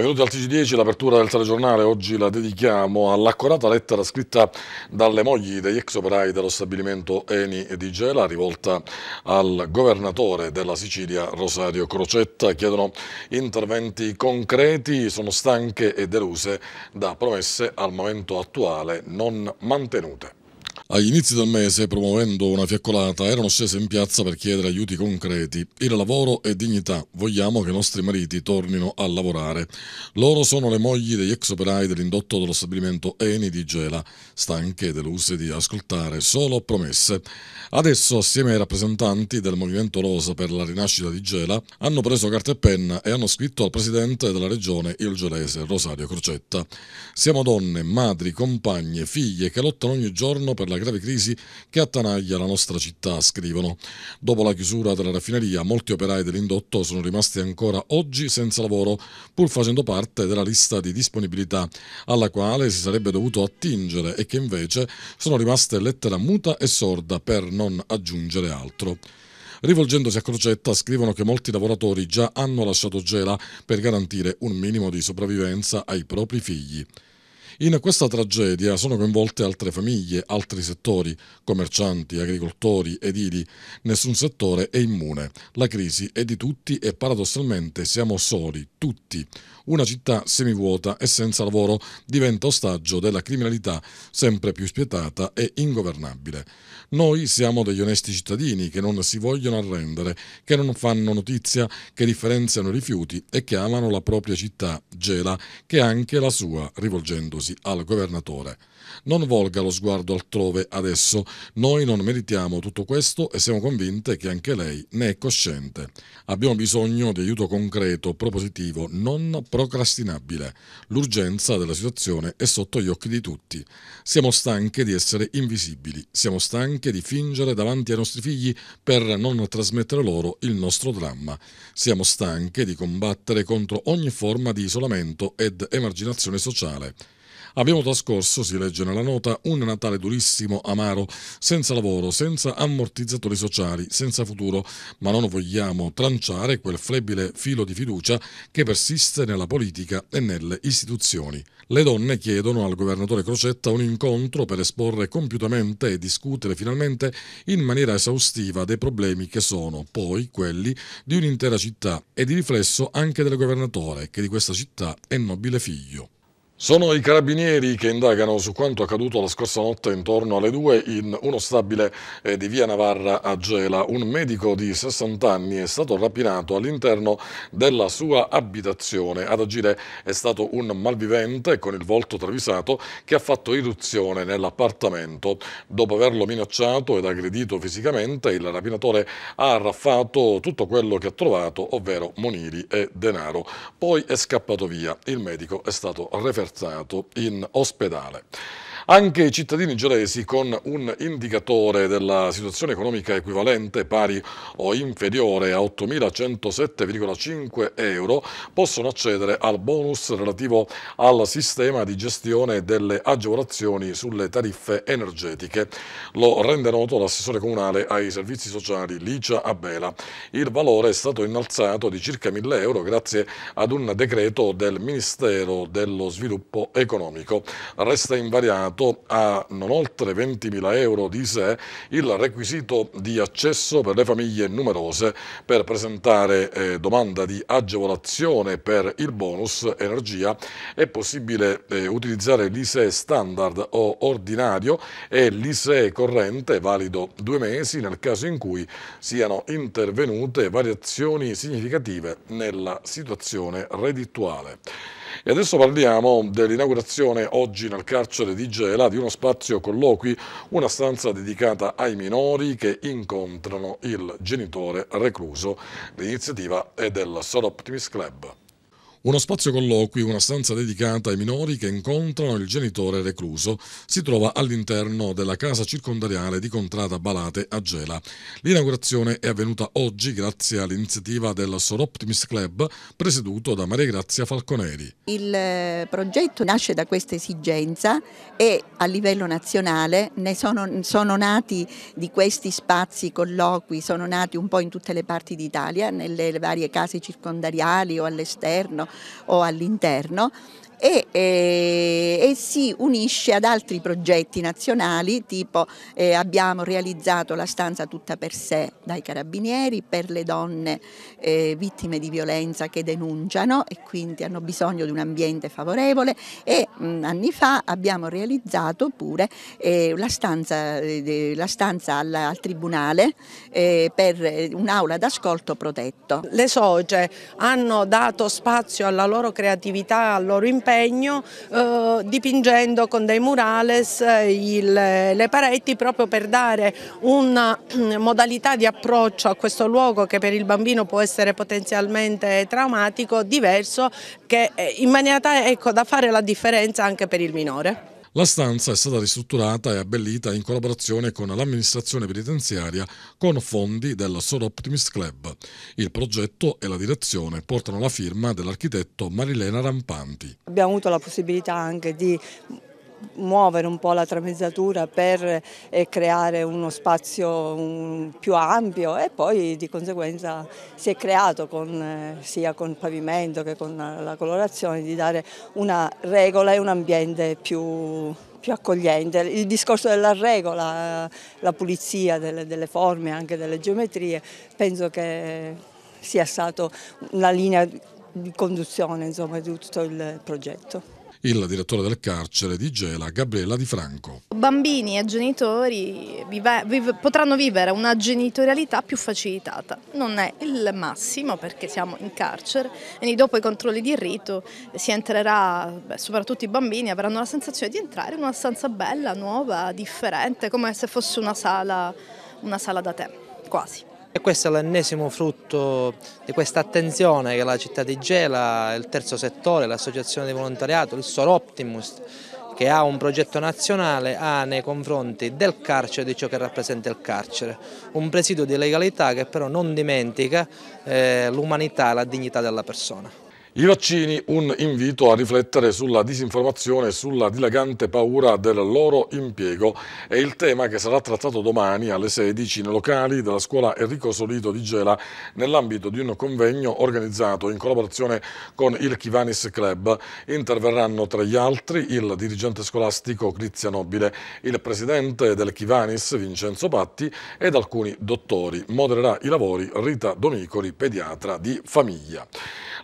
Benvenuti al TG10, l'apertura del telegiornale oggi la dedichiamo all'accorata lettera scritta dalle mogli degli ex operai dello stabilimento Eni di Gela rivolta al governatore della Sicilia Rosario Crocetta. Chiedono interventi concreti, sono stanche e deluse da promesse al momento attuale non mantenute. Agli inizi del mese, promuovendo una fiaccolata, erano scese in piazza per chiedere aiuti concreti. Il lavoro è dignità, vogliamo che i nostri mariti tornino a lavorare. Loro sono le mogli degli ex operai dell'indotto dello stabilimento Eni di Gela, stanche e deluse di ascoltare solo promesse. Adesso, assieme ai rappresentanti del Movimento Rosa per la rinascita di Gela, hanno preso carta e penna e hanno scritto al presidente della regione, il gelese Rosario Crocetta. Siamo donne, madri, compagne, figlie che lottano ogni giorno per per la grave crisi che attanaglia la nostra città, scrivono. Dopo la chiusura della raffineria, molti operai dell'indotto sono rimasti ancora oggi senza lavoro, pur facendo parte della lista di disponibilità alla quale si sarebbe dovuto attingere e che invece sono rimaste lettera muta e sorda per non aggiungere altro. Rivolgendosi a Crocetta scrivono che molti lavoratori già hanno lasciato Gela per garantire un minimo di sopravvivenza ai propri figli. In questa tragedia sono coinvolte altre famiglie, altri settori, commercianti, agricoltori, edili. Nessun settore è immune. La crisi è di tutti e paradossalmente siamo soli, tutti. Una città semivuota e senza lavoro diventa ostaggio della criminalità sempre più spietata e ingovernabile. Noi siamo degli onesti cittadini che non si vogliono arrendere, che non fanno notizia, che differenziano i rifiuti e che amano la propria città, Gela, che è anche la sua, rivolgendosi al governatore. Non volga lo sguardo altrove adesso, noi non meritiamo tutto questo e siamo convinte che anche lei ne è cosciente. Abbiamo bisogno di aiuto concreto, propositivo, non procrastinabile. L'urgenza della situazione è sotto gli occhi di tutti. Siamo stanche di essere invisibili, siamo stanche di fingere davanti ai nostri figli per non trasmettere loro il nostro dramma. Siamo stanche di combattere contro ogni forma di isolamento ed emarginazione sociale. Abbiamo trascorso, si legge nella nota, un Natale durissimo, amaro, senza lavoro, senza ammortizzatori sociali, senza futuro, ma non vogliamo tranciare quel flebile filo di fiducia che persiste nella politica e nelle istituzioni. Le donne chiedono al governatore Crocetta un incontro per esporre compiutamente e discutere finalmente in maniera esaustiva dei problemi che sono poi quelli di un'intera città e di riflesso anche del governatore che di questa città è nobile figlio. Sono i carabinieri che indagano su quanto accaduto la scorsa notte intorno alle 2 in uno stabile eh, di via Navarra a Gela. Un medico di 60 anni è stato rapinato all'interno della sua abitazione. Ad agire è stato un malvivente con il volto travisato che ha fatto irruzione nell'appartamento. Dopo averlo minacciato ed aggredito fisicamente, il rapinatore ha arraffato tutto quello che ha trovato, ovvero monili e denaro. Poi è scappato via. Il medico è stato referto scherzato in ospedale anche i cittadini gelesi con un indicatore della situazione economica equivalente pari o inferiore a 8.107,5 euro possono accedere al bonus relativo al sistema di gestione delle agevolazioni sulle tariffe energetiche. Lo rende noto l'assessore comunale ai servizi sociali Licia Abela. Il valore è stato innalzato di circa 1.000 euro grazie ad un decreto del Ministero dello Sviluppo Economico. Resta invariato limitato a non oltre 20.000 euro di sé il requisito di accesso per le famiglie numerose per presentare eh, domanda di agevolazione per il bonus energia. È possibile eh, utilizzare l'ISE standard o ordinario e l'ISE corrente valido due mesi nel caso in cui siano intervenute variazioni significative nella situazione reddituale. E adesso parliamo dell'inaugurazione oggi nel carcere di Gela di uno spazio colloqui, una stanza dedicata ai minori che incontrano il genitore recluso. L'iniziativa è del Sor Optimist Club. Uno spazio colloqui, una stanza dedicata ai minori che incontrano il genitore recluso, si trova all'interno della casa circondariale di Contrada Balate a Gela. L'inaugurazione è avvenuta oggi grazie all'iniziativa del Soroptimis Club presieduto da Maria Grazia Falconeri. Il eh, progetto nasce da questa esigenza e a livello nazionale ne sono, sono nati di questi spazi colloqui, sono nati un po' in tutte le parti d'Italia, nelle varie case circondariali o all'esterno o all'interno e, e, eh, e, si unisce ad altri progetti nazionali tipo eh, abbiamo realizzato la stanza tutta per sé dai carabinieri per le donne eh, vittime di violenza che denunciano e quindi hanno bisogno di un ambiente favorevole e mh, mm, anni fa abbiamo realizzato pure eh, la, stanza, eh, la stanza al, al tribunale eh, per un'aula d'ascolto protetto. Le soge hanno dato spazio alla loro creatività, al loro impegno impegno eh, dipingendo con dei murales eh, il, le pareti proprio per dare una mm, modalità di approccio a questo luogo che per il bambino può essere potenzialmente traumatico, diverso, che eh, in maniera tale ecco, da fare la differenza anche per il minore. La stanza è stata ristrutturata e abbellita in collaborazione con l'amministrazione penitenziaria con fondi del Sor Optimist Club. Il progetto e la direzione portano la firma dell'architetto Marilena Rampanti. Abbiamo avuto la possibilità anche di muovere un po' la tramezzatura per eh, creare uno spazio più ampio e poi di conseguenza si è creato con, eh, sia con il pavimento che con la colorazione di dare una regola e un ambiente più, più accogliente. Il discorso della regola, eh, la pulizia delle, delle forme, anche delle geometrie, penso che sia stata la linea di conduzione insomma, di tutto il progetto il direttore del carcere di Gela, Gabriella Di Franco. Bambini e genitori vive, vive, potranno vivere una genitorialità più facilitata. Non è il massimo perché siamo in carcere, quindi dopo i controlli di rito si entrerà, beh, soprattutto i bambini avranno la sensazione di entrare in una stanza bella, nuova, differente, come se fosse una sala, una sala da te, quasi. E questo è l'ennesimo frutto di questa attenzione che la città di Gela, il terzo settore, l'associazione di volontariato, il Soroptimus, che ha un progetto nazionale, ha nei confronti del carcere di ciò che rappresenta il carcere. Un presidio di legalità che però non dimentica eh, l'umanità e la dignità della persona. I vaccini, un invito a riflettere sulla disinformazione e sulla dilagante paura del loro impiego. È il tema che sarà trattato domani alle 16 nei locali della scuola Enrico Solito di Gela nell'ambito di un convegno organizzato in collaborazione con il Chivanis Club. Interverranno tra gli altri il dirigente scolastico Crizia Nobile, il presidente del Chivanis Vincenzo Patti ed alcuni dottori. Modererà i lavori Rita Donicoli, pediatra di famiglia.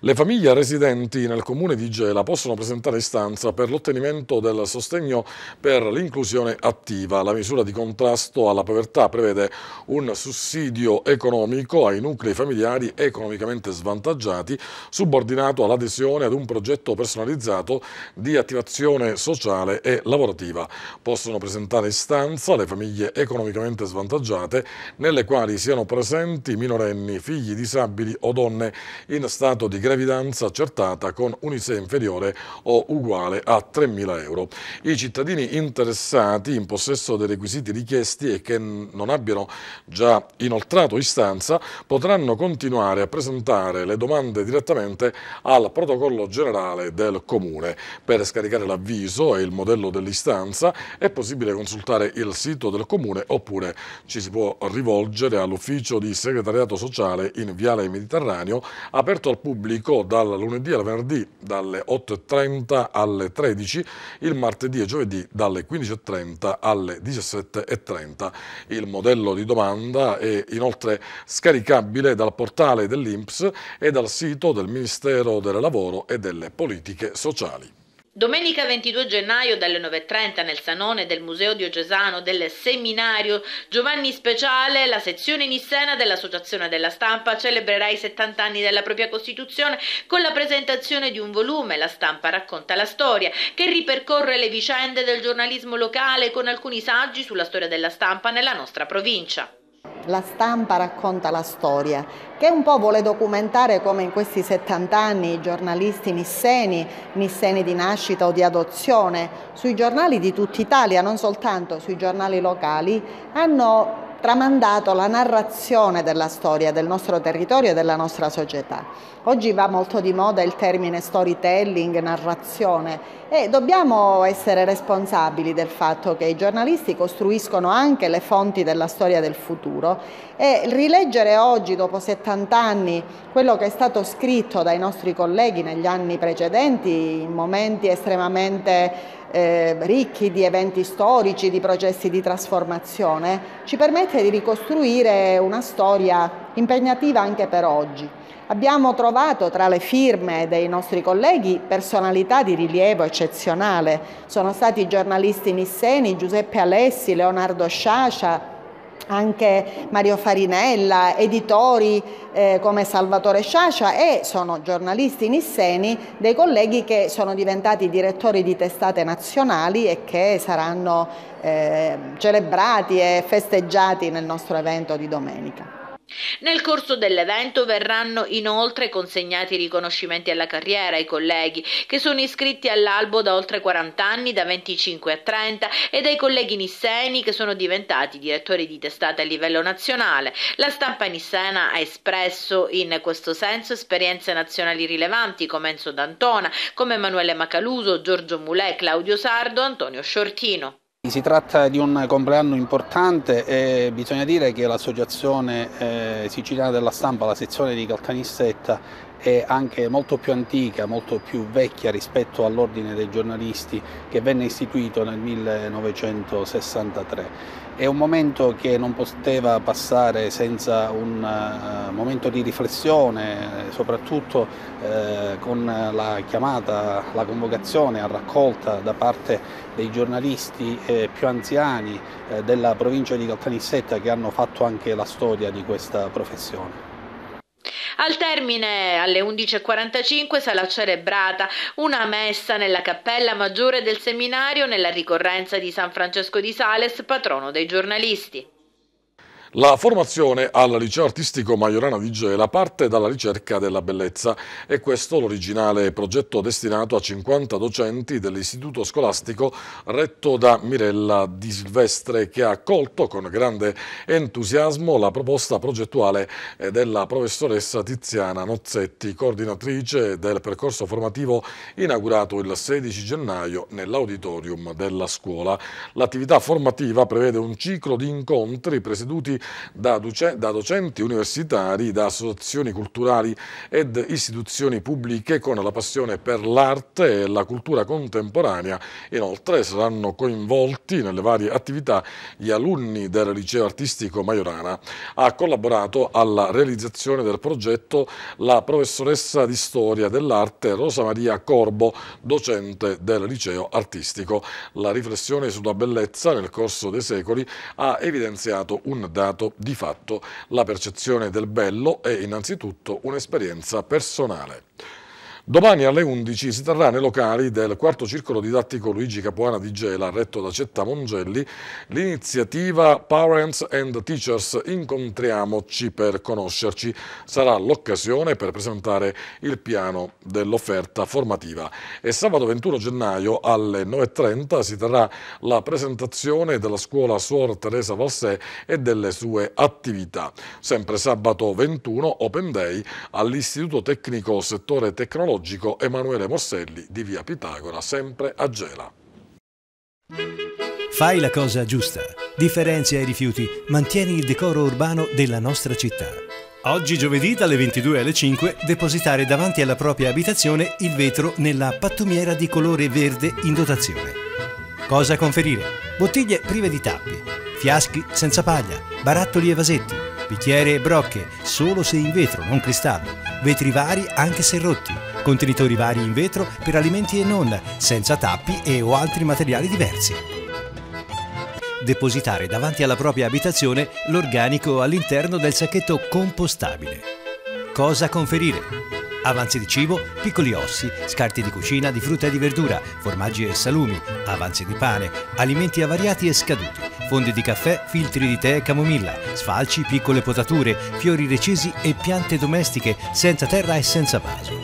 Le famiglie residenti nel comune di Gela possono presentare istanza per l'ottenimento del sostegno per l'inclusione attiva. La misura di contrasto alla povertà prevede un sussidio economico ai nuclei familiari economicamente svantaggiati subordinato all'adesione ad un progetto personalizzato di attivazione sociale e lavorativa. Possono presentare istanza le famiglie economicamente svantaggiate nelle quali siano presenti minorenni, figli disabili o donne in stato di grave gravidanza accertata con un un'ISEE inferiore o uguale a 3.000 euro. I cittadini interessati in possesso dei requisiti richiesti e che non abbiano già inoltrato istanza potranno continuare a presentare le domande direttamente al protocollo generale del Comune. Per scaricare l'avviso e il modello dell'istanza è possibile consultare il sito del Comune oppure ci si può rivolgere all'ufficio di segretariato sociale in Viale Mediterraneo aperto al pubblico dedicò dal lunedì al venerdì dalle 8.30 alle 13, il martedì e giovedì dalle 15.30 alle 17.30. Il modello di domanda è inoltre scaricabile dal portale dell'INPS e dal sito del Ministero del Lavoro e delle Politiche Sociali. Domenica 22 gennaio dalle 9.30 nel Sanone del Museo Diocesano del Seminario Giovanni Speciale, la sezione nissena dell'Associazione della Stampa celebrerà i 70 anni della propria Costituzione con la presentazione di un volume, La Stampa racconta la storia, che ripercorre le vicende del giornalismo locale con alcuni saggi sulla storia della stampa nella nostra provincia la stampa racconta la storia, che un po' vuole documentare come in questi 70 anni i giornalisti nisseni, nisseni di nascita o di adozione, sui giornali di tutta Italia, non soltanto sui giornali locali, hanno tramandato la narrazione della storia del nostro territorio e della nostra società. Oggi va molto di moda il termine storytelling, narrazione e dobbiamo essere responsabili del fatto che i giornalisti costruiscono anche le fonti della storia del futuro e rileggere oggi, dopo 70 anni, quello che è stato scritto dai nostri colleghi negli anni precedenti in momenti estremamente eh, ricchi di eventi storici, di processi di trasformazione, ci permette di ricostruire una storia impegnativa anche per oggi. Abbiamo trovato tra le firme dei nostri colleghi personalità di rilievo eccezionale. Sono stati i giornalisti nisseni Giuseppe Alessi, Leonardo Sciascia, anche Mario Farinella, editori eh, come Salvatore Sciascia e sono giornalisti nisseni dei colleghi che sono diventati direttori di testate nazionali e che saranno eh, celebrati e festeggiati nel nostro evento di domenica. Nel corso dell'evento verranno inoltre consegnati riconoscimenti alla carriera ai colleghi che sono iscritti all'albo da oltre 40 anni, da 25 a 30 e dai colleghi nisseni che sono diventati direttori di testate a livello nazionale. La stampa nissena ha espresso in questo senso esperienze nazionali rilevanti come Enzo D'Antona, come Emanuele Macaluso, Giorgio Mulè, Claudio Sardo, Antonio Sciortino. Si tratta di un compleanno importante e bisogna dire che l'Associazione eh, Siciliana della Stampa, la sezione di Caltanissetta, è anche molto più antica, molto più vecchia rispetto all'Ordine dei giornalisti che venne istituito nel 1963. È un momento che non poteva passare senza un uh, momento di riflessione, soprattutto uh, con la chiamata, la convocazione a raccolta da parte dei giornalisti eh, più anziani eh, della provincia di Caltanissetta che hanno fatto anche la storia di questa professione. Al termine, alle 11.45, sarà celebrata una messa nella cappella maggiore del seminario nella ricorrenza di San Francesco di Sales, patrono dei giornalisti. La formazione al liceo artistico Maiorana di Gela parte dalla ricerca della bellezza È questo l'originale progetto destinato a 50 docenti dell'istituto scolastico retto da Mirella Di Silvestre che ha accolto con grande entusiasmo la proposta progettuale eh, della professoressa Tiziana Nozzetti, coordinatrice del percorso formativo inaugurato il 16 gennaio nell'auditorium della scuola. L'attività formativa prevede un ciclo di incontri presieduti da, doc da docenti universitari, da associazioni culturali ed istituzioni pubbliche con la passione per l'arte e la cultura contemporanea. Inoltre saranno coinvolti nelle varie attività gli alunni del liceo artistico Maiorana. Ha collaborato alla realizzazione del progetto la professoressa di storia dell'arte Rosa Maria Corbo, docente del liceo artistico. La riflessione sulla bellezza nel corso dei secoli ha evidenziato un dato cambiato di fatto la percezione del bello è innanzitutto un'esperienza personale. Domani alle 11 si terrà nei locali del quarto circolo didattico Luigi Capuana di Gela, retto da Cetta Mongelli, l'iniziativa Parents and Teachers Incontriamoci per conoscerci. Sarà l'occasione per presentare il piano dell'offerta formativa. E sabato 21 gennaio alle 9.30 si terrà la presentazione della scuola Suor Teresa Valsè e delle sue attività. Sempre sabato 21 Open Day all'Istituto Tecnico Settore Tecnologico teologico Emanuele Mosselli di Via Pitagora, sempre a Gela. Fai la cosa giusta, differenzia i rifiuti, mantieni il decoro urbano della nostra città. Oggi giovedì dalle 22 alle 5 depositare davanti alla propria abitazione il vetro nella pattumiera di colore verde in dotazione. Cosa conferire? Bottiglie prive di tappi, fiaschi senza paglia, barattoli e vasetti, bicchiere e brocche, solo se in vetro, non cristallo, vetri vari anche se rotti, contenitori vari in vetro per alimenti e non, senza tappi e o altri materiali diversi. Depositare davanti alla propria abitazione l'organico all'interno del sacchetto compostabile. Cosa conferire? avanzi di cibo, piccoli ossi, scarti di cucina, di frutta e di verdura, formaggi e salumi, avanzi di pane, alimenti avariati e scaduti, fondi di caffè, filtri di tè e camomilla, sfalci, piccole potature, fiori recisi e piante domestiche, senza terra e senza vaso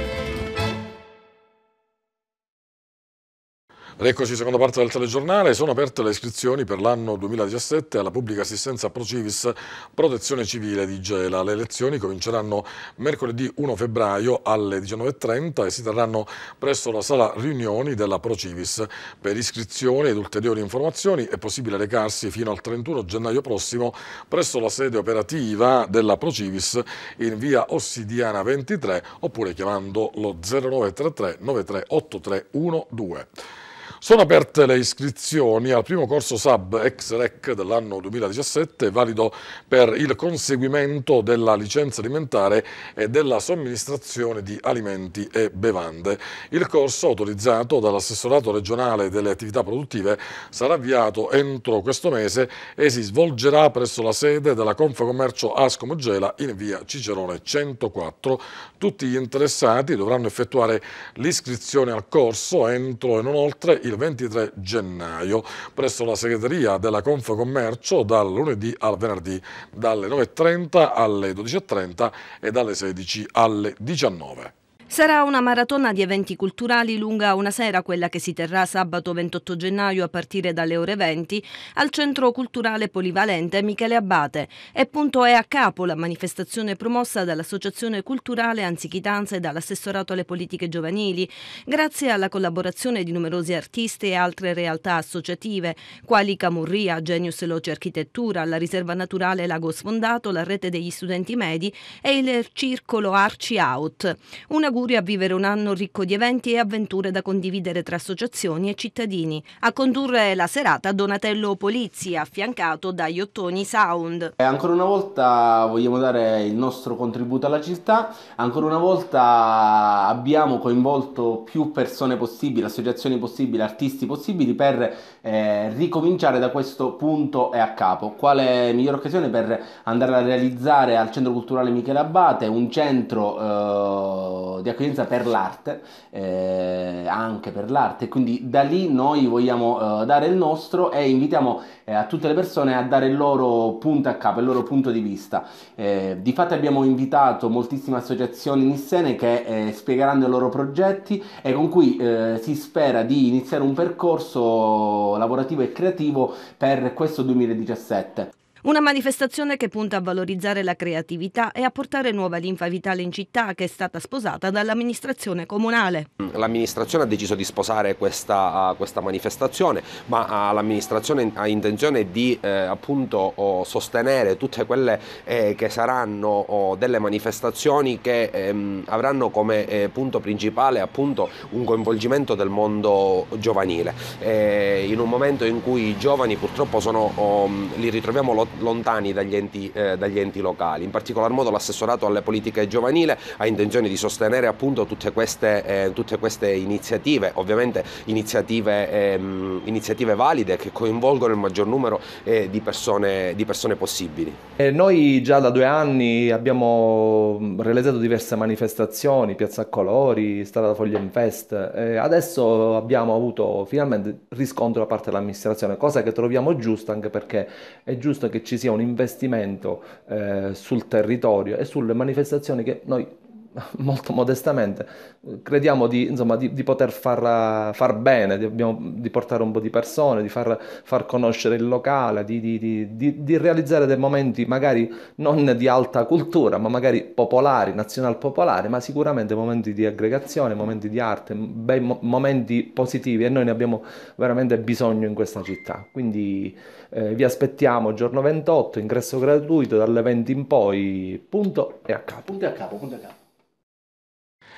eccoci, seconda parte del telegiornale. Sono aperte le iscrizioni per l'anno 2017 alla pubblica assistenza Procivis Protezione Civile di Gela. Le elezioni cominceranno mercoledì 1 febbraio alle 19.30 e si terranno presso la sala riunioni della Procivis. Per iscrizioni ed ulteriori informazioni è possibile recarsi fino al 31 gennaio prossimo presso la sede operativa della Procivis in via Ossidiana 23 oppure chiamando lo 0933 938312. Sono aperte le iscrizioni al primo corso SAB ex-REC dell'anno 2017, valido per il conseguimento della licenza alimentare e della somministrazione di alimenti e bevande. Il corso, autorizzato dall'assessorato regionale delle attività produttive, sarà avviato entro questo mese e si svolgerà presso la sede della Confcommercio Ascom Gela in via Cicerone 104. Tutti gli interessati dovranno effettuare l'iscrizione al corso entro e non oltre il il 23 gennaio presso la segreteria della Confcommercio dal lunedì al venerdì dalle 9.30 alle 12.30 e dalle 16 alle 19. Sarà una maratona di eventi culturali lunga una sera, quella che si terrà sabato 28 gennaio a partire dalle ore 20 al Centro Culturale Polivalente Michele Abbate. E punto è a capo la manifestazione promossa dall'Associazione Culturale Anzichitanza e dall'Assessorato alle Politiche Giovanili, grazie alla collaborazione di numerosi artisti e altre realtà associative, quali Camurria, Genius Loce Architettura, la Riserva Naturale Lago Sfondato, la Rete degli Studenti Medi e il Circolo Arci Out. Un auguri a vivere un anno ricco di eventi e avventure da condividere tra associazioni e cittadini. A condurre la serata Donatello Polizzi, affiancato da Iottoni Sound. E eh, ancora una volta vogliamo dare il nostro contributo alla città, ancora una volta abbiamo coinvolto più persone possibili, associazioni possibili, artisti possibili per eh, ricominciare da questo punto e a capo. Quale migliore occasione per andare a realizzare al Centro Culturale Michele Abate un centro eh, di accoglienza per l'arte, eh, anche per l'arte, quindi da lì noi vogliamo eh, dare il nostro e invitiamo eh, a tutte le persone a dare il loro punto a capo, il loro punto di vista. Eh, di fatto abbiamo invitato moltissime associazioni nissene che eh, spiegheranno i loro progetti e con cui eh, si spera di iniziare un percorso lavorativo e creativo per questo 2017. Una manifestazione che punta a valorizzare la creatività e a portare nuova linfa vitale in città che è stata sposata dall'amministrazione comunale. L'amministrazione ha deciso di sposare questa, questa manifestazione ma l'amministrazione ha intenzione di eh, appunto, oh, sostenere tutte quelle eh, che saranno oh, delle manifestazioni che ehm, avranno come eh, punto principale appunto, un coinvolgimento del mondo giovanile. Eh, in un momento in cui i giovani purtroppo sono, oh, li ritroviamo lottati, lontani dagli enti, eh, dagli enti, locali. In particolar modo l'assessorato alle politiche giovanile ha intenzione di sostenere appunto tutte queste, eh, tutte queste iniziative, ovviamente iniziative, ehm, iniziative, valide che coinvolgono il maggior numero eh, di, persone, di, persone, possibili. E eh, noi già da due anni abbiamo realizzato diverse manifestazioni, Piazza Colori, Strada Foglien Fest, adesso abbiamo avuto finalmente riscontro da parte dell'amministrazione, cosa che troviamo giusta anche perché è giusto che ci sia un investimento eh, sul territorio e sulle manifestazioni che noi molto modestamente, crediamo di, insomma, di, di poter far, far bene, di, abbiamo, di, portare un po' di persone, di far, far conoscere il locale, di, realizzare dei momenti magari non di alta cultura, ma magari popolari, nazional popolari, ma sicuramente momenti di aggregazione, momenti di arte, bei mo- momenti positivi e noi ne abbiamo veramente bisogno in questa città. Quindi eh, vi aspettiamo giorno 28, ingresso gratuito dalle 20 in poi, punto e a capo. Punto e a capo, punto e a capo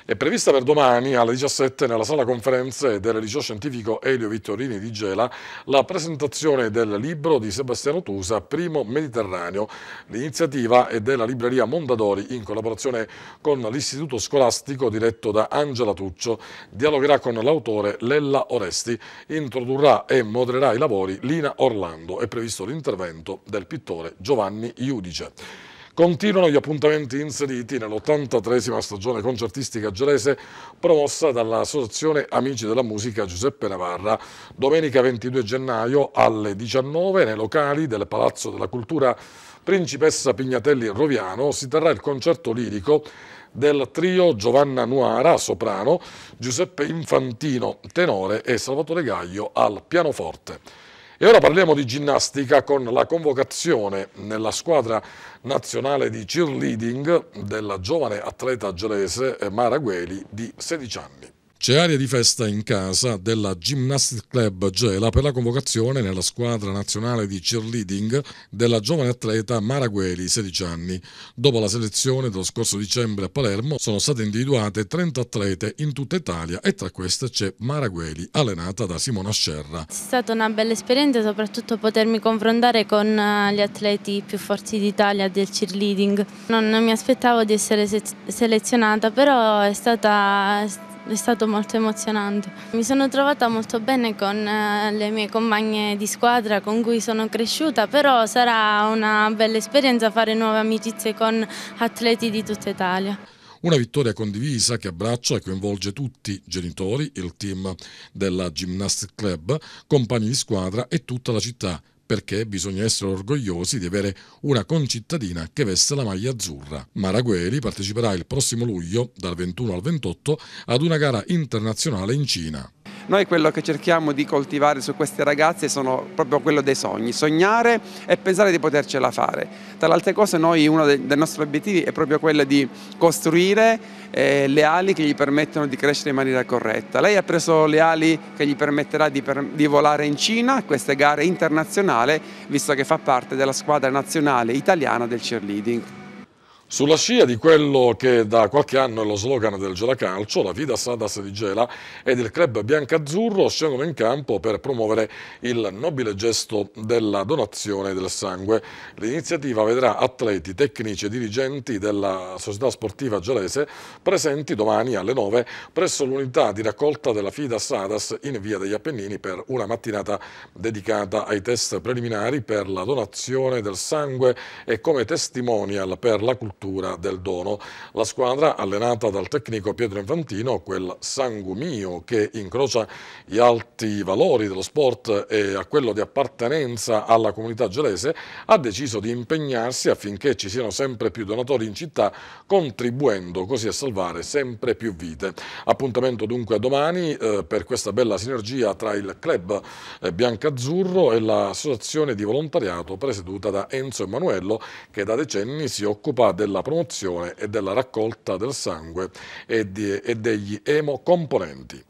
è prevista per domani alle 17 nella sala conferenze del liceo scientifico Elio Vittorini di Gela la presentazione del libro di Sebastiano Tusa, Primo Mediterraneo. L'iniziativa è della libreria Mondadori in collaborazione con l'istituto scolastico diretto da Angela Tuccio. Dialogherà con l'autore Lella Oresti, introdurrà e modererà i lavori Lina Orlando. È previsto l'intervento del pittore Giovanni Iudice. Continuano gli appuntamenti inseriti nell83 stagione concertistica gelese promossa dall'Associazione Amici della Musica Giuseppe Navarra. Domenica 22 gennaio alle 19 nei locali del Palazzo della Cultura Principessa Pignatelli Roviano si terrà il concerto lirico del trio Giovanna Nuara, soprano, Giuseppe Infantino, tenore e Salvatore Gaglio al pianoforte. E ora parliamo di ginnastica con la convocazione nella squadra nazionale di cheerleading della giovane atleta gelese eh, Mara Gueli di 16 anni. C'è aria di festa in casa della Gymnastic Club Gela per la convocazione nella squadra nazionale di cheerleading della giovane atleta Mara Gueli, 16 anni. Dopo la selezione dello scorso dicembre a Palermo sono state individuate 30 atlete in tutta Italia e tra queste c'è Mara Gueli, allenata da Simona Scerra. È stata una bella esperienza soprattutto potermi confrontare con eh, gli atleti più forti d'Italia del cheerleading. Non, non mi aspettavo di essere se selezionata però è stata è stato molto emozionante. Mi sono trovata molto bene con eh, le mie compagne di squadra con cui sono cresciuta, però sarà una bella esperienza fare nuove amicizie con atleti di tutta Italia. Una vittoria condivisa che abbraccia e coinvolge tutti, genitori, il team della Gymnastic Club, compagni di squadra e tutta la città, perché bisogna essere orgogliosi di avere una concittadina che veste la maglia azzurra. Maragueli parteciperà il prossimo luglio, dal 21 al 28, ad una gara internazionale in Cina. Noi quello che cerchiamo di coltivare su queste ragazze sono proprio quello dei sogni, sognare e pensare di potercela fare. Tra le altre cose noi uno dei, nostri obiettivi è proprio quello di costruire eh, le ali che gli permettono di crescere in maniera corretta. Lei ha preso le ali che gli permetterà di, per, di volare in Cina, a queste gare internazionali, visto che fa parte della squadra nazionale italiana del cheerleading. Sulla scia di quello che da qualche anno è lo slogan del Gelacalcio, la Vida Sadas di Gela e del club biancazzurro scendono in campo per promuovere il nobile gesto della donazione del sangue. L'iniziativa vedrà atleti, tecnici e dirigenti della società sportiva gelese presenti domani alle 9 presso l'unità di raccolta della Fida Sadas in via degli Appennini per una mattinata dedicata ai test preliminari per la donazione del sangue e come testimonial per la cultura cultura del dono. La squadra allenata dal tecnico Pietro Infantino, quel Sangumio che incrocia gli alti valori dello sport e a quello di appartenenza alla comunità gelese, ha deciso di impegnarsi affinché ci siano sempre più donatori in città, contribuendo così a salvare sempre più vite. Appuntamento dunque a domani eh, per questa bella sinergia tra il club eh, biancazzurro e l'associazione di volontariato presieduta da Enzo Emanuello che da decenni si occupa del della promozione e della raccolta del sangue e, di, e degli emocomponenti.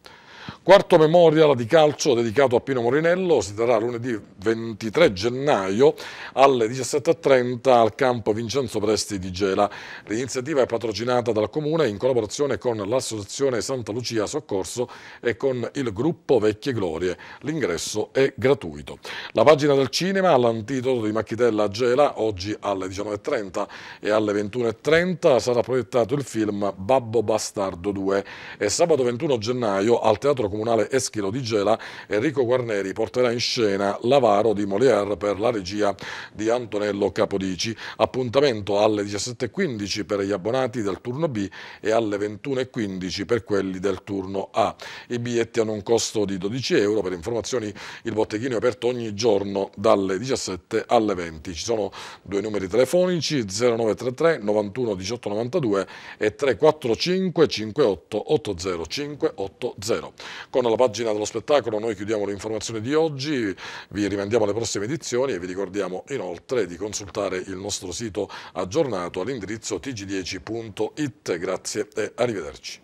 Quarto Memorial di calcio dedicato a Pino Morinello si terrà lunedì 23 gennaio alle 17.30 al campo Vincenzo Presti di Gela. L'iniziativa è patrocinata dal Comune in collaborazione con l'Associazione Santa Lucia Soccorso e con il gruppo Vecchie Glorie. L'ingresso è gratuito. La pagina del cinema all'antidoto di Macchitella a Gela oggi alle 19.30 e alle 21.30 sarà proiettato il film Babbo Bastardo 2 e sabato 21 gennaio al Teatro comunale Eschilo di Gela, Enrico Guarneri porterà in scena L'avaro di Molière per la regia di Antonello Capodici. Appuntamento alle 17.15 per gli abbonati del turno B e alle 21.15 per quelli del turno A. I biglietti hanno un costo di 12 euro. Per informazioni il botteghino è aperto ogni giorno dalle 17 alle 20. Ci sono due numeri telefonici 0933 91 18 92 e 345 58 80 580. Con la pagina dello spettacolo noi chiudiamo l'informazione di oggi, vi rimandiamo alle prossime edizioni e vi ricordiamo inoltre di consultare il nostro sito aggiornato all'indirizzo tg10.it. Grazie e arrivederci.